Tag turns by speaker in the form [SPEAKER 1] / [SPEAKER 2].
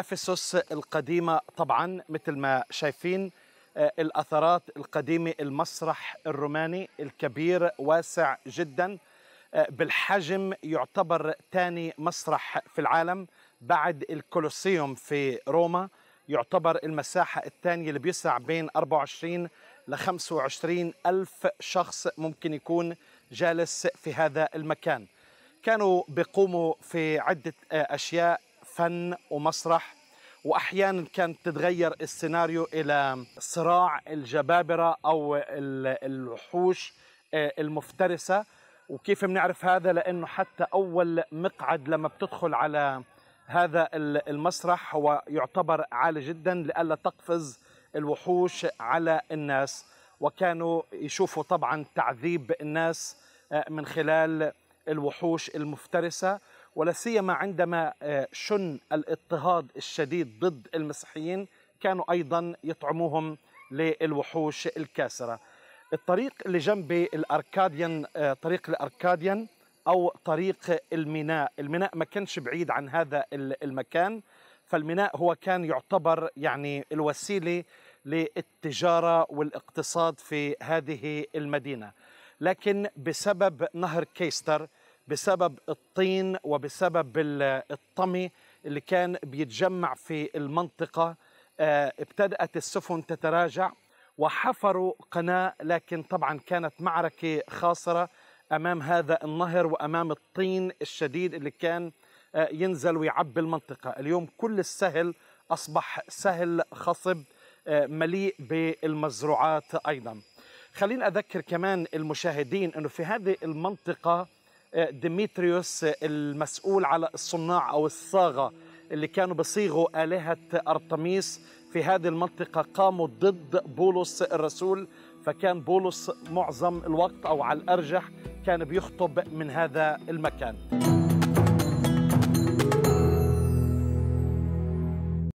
[SPEAKER 1] افسس القديمه طبعا مثل ما شايفين آه، الاثارات القديمه المسرح الروماني الكبير واسع جدا آه، بالحجم يعتبر ثاني مسرح في العالم بعد الكولوسيوم في روما يعتبر المساحة الثانية اللي بيسع بين 24 ل 25 ألف شخص ممكن يكون جالس في هذا المكان كانوا بيقوموا في عدة آه، أشياء فن ومسرح واحيانا كانت تتغير السيناريو الى صراع الجبابره او الوحوش آه، المفترسه وكيف بنعرف هذا لانه حتى اول مقعد لما بتدخل على هذا المسرح هو يعتبر عالي جدا لئلا تقفز الوحوش على الناس وكانوا يشوفوا طبعا تعذيب الناس آه، من خلال الوحوش المفترسه ولا سيما عندما آه، شن الاضطهاد الشديد ضد المسيحيين كانوا ايضا يطعموهم للوحوش الكاسره. الطريق اللي جنب الاركاديان آه، طريق الاركاديان او طريق الميناء، الميناء ما كانش بعيد عن هذا المكان فالميناء هو كان يعتبر يعني الوسيله للتجاره والاقتصاد في هذه المدينه. لكن بسبب نهر كيستر بسبب الطين وبسبب الطمي اللي كان بيتجمع في المنطقة آه، ابتدأت السفن تتراجع وحفروا قناة لكن طبعا كانت معركة خاصرة أمام هذا النهر وأمام الطين الشديد اللي كان آه، ينزل ويعبي المنطقة اليوم كل السهل أصبح سهل خصب آه، مليء بالمزروعات أيضا خلينا أذكر كمان المشاهدين أنه في هذه المنطقة آه، ديمتريوس المسؤول على الصناع أو الصاغة اللي كانوا بصيغوا آلهة أرتميس في هذه المنطقة قاموا ضد بولس الرسول فكان بولس معظم الوقت أو على الأرجح كان بيخطب من هذا المكان